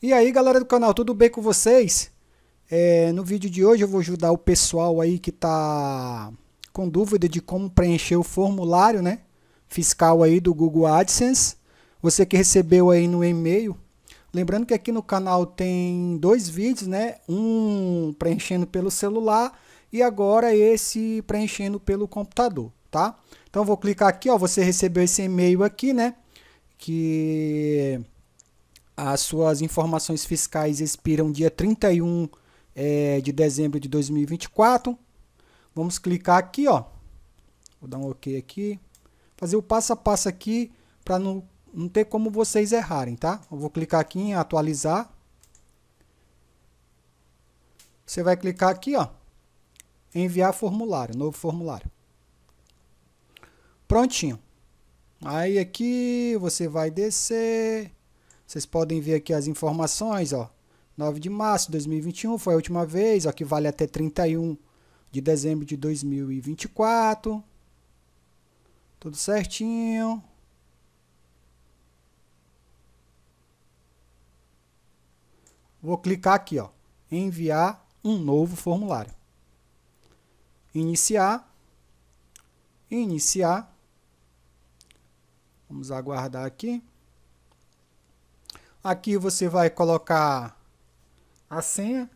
E aí galera do canal, tudo bem com vocês? É, no vídeo de hoje eu vou ajudar o pessoal aí que tá com dúvida de como preencher o formulário né, fiscal aí do Google AdSense. Você que recebeu aí no e-mail. Lembrando que aqui no canal tem dois vídeos, né? Um preenchendo pelo celular e agora esse preenchendo pelo computador, tá? Então vou clicar aqui, ó, você recebeu esse e-mail aqui, né? Que as suas informações fiscais expiram dia 31 é, de dezembro de 2024. Vamos clicar aqui, ó. Vou dar um OK aqui. Fazer o passo a passo aqui para não, não ter como vocês errarem, tá? Eu vou clicar aqui em atualizar. Você vai clicar aqui, ó. Enviar formulário, novo formulário. Prontinho. Aí aqui você vai descer vocês podem ver aqui as informações, ó. 9 de março de 2021 foi a última vez, ó, que vale até 31 de dezembro de 2024. Tudo certinho. Vou clicar aqui, ó, enviar um novo formulário. Iniciar. Iniciar. Vamos aguardar aqui. Aqui você vai colocar a senha.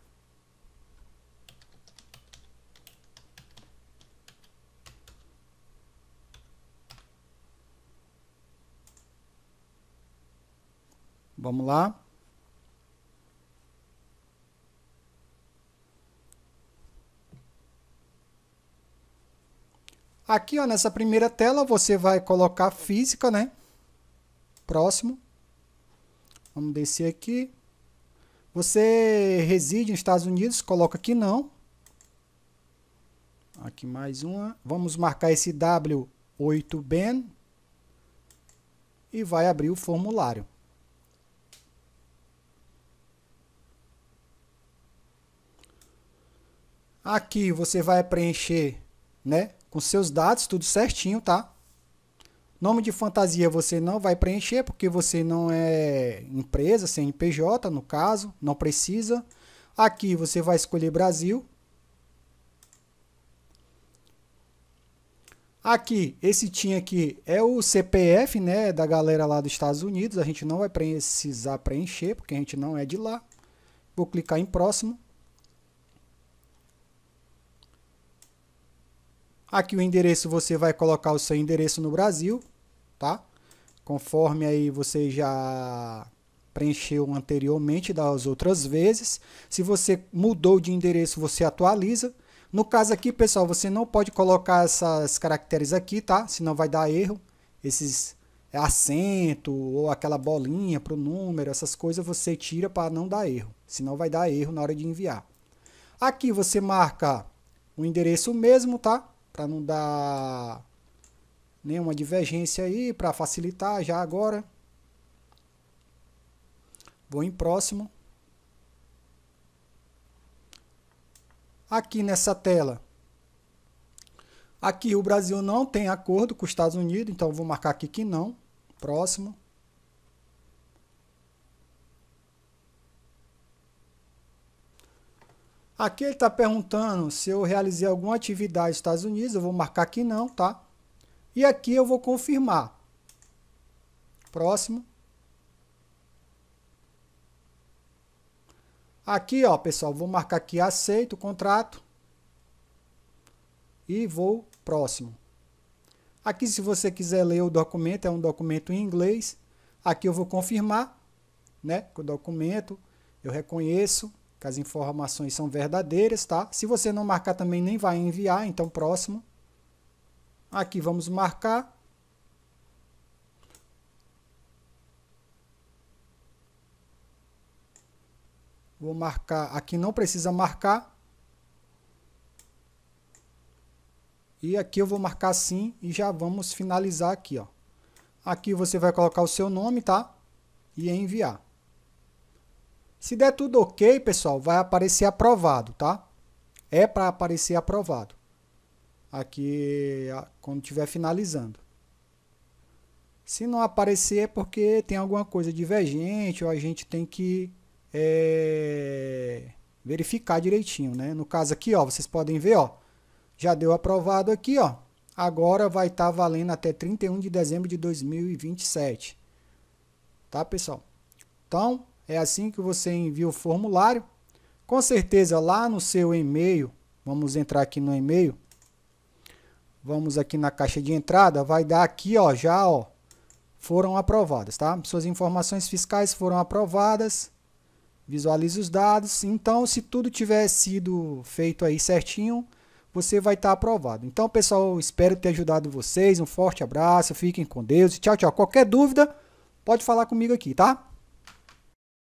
Vamos lá. Aqui ó, nessa primeira tela você vai colocar física, né? Próximo. Vamos descer aqui. Você reside nos Estados Unidos? Coloca aqui não. Aqui mais uma. Vamos marcar esse W8Ben. E vai abrir o formulário. Aqui você vai preencher, né, com seus dados, tudo certinho, tá? Nome de fantasia você não vai preencher porque você não é empresa, sem pj no caso, não precisa. Aqui você vai escolher Brasil. Aqui, esse tinha aqui é o CPF, né, da galera lá dos Estados Unidos. A gente não vai precisar preencher, porque a gente não é de lá. Vou clicar em próximo. Aqui o endereço, você vai colocar o seu endereço no Brasil tá? Conforme aí você já preencheu anteriormente das outras vezes. Se você mudou de endereço, você atualiza. No caso aqui, pessoal, você não pode colocar esses caracteres aqui, tá? Senão vai dar erro. Esses acento ou aquela bolinha para o número, essas coisas você tira para não dar erro. Senão vai dar erro na hora de enviar. Aqui você marca o endereço mesmo, tá? Para não dar nenhuma uma divergência aí para facilitar já agora. Vou em próximo. Aqui nessa tela, aqui o Brasil não tem acordo com os Estados Unidos, então vou marcar aqui que não. Próximo. Aqui ele está perguntando se eu realizei alguma atividade nos Estados Unidos, eu vou marcar que não, tá? E aqui eu vou confirmar. Próximo. Aqui, ó, pessoal, vou marcar aqui aceito o contrato e vou próximo. Aqui, se você quiser ler o documento, é um documento em inglês. Aqui eu vou confirmar, né, que o documento eu reconheço que as informações são verdadeiras, tá? Se você não marcar também nem vai enviar, então próximo. Aqui vamos marcar. Vou marcar, aqui não precisa marcar. E aqui eu vou marcar sim e já vamos finalizar aqui, ó. Aqui você vai colocar o seu nome, tá? E enviar. Se der tudo ok, pessoal, vai aparecer aprovado, tá? É para aparecer aprovado aqui quando estiver finalizando. Se não aparecer é porque tem alguma coisa divergente ou a gente tem que é, verificar direitinho, né? No caso aqui, ó, vocês podem ver, ó, já deu aprovado aqui, ó. Agora vai estar tá valendo até 31 de dezembro de 2027. Tá, pessoal? Então, é assim que você envia o formulário. Com certeza lá no seu e-mail, vamos entrar aqui no e-mail, Vamos aqui na caixa de entrada, vai dar aqui, ó, já, ó, foram aprovadas, tá? Suas informações fiscais foram aprovadas. Visualize os dados. Então, se tudo tiver sido feito aí certinho, você vai estar tá aprovado. Então, pessoal, espero ter ajudado vocês. Um forte abraço, fiquem com Deus. Tchau, tchau. Qualquer dúvida, pode falar comigo aqui, tá?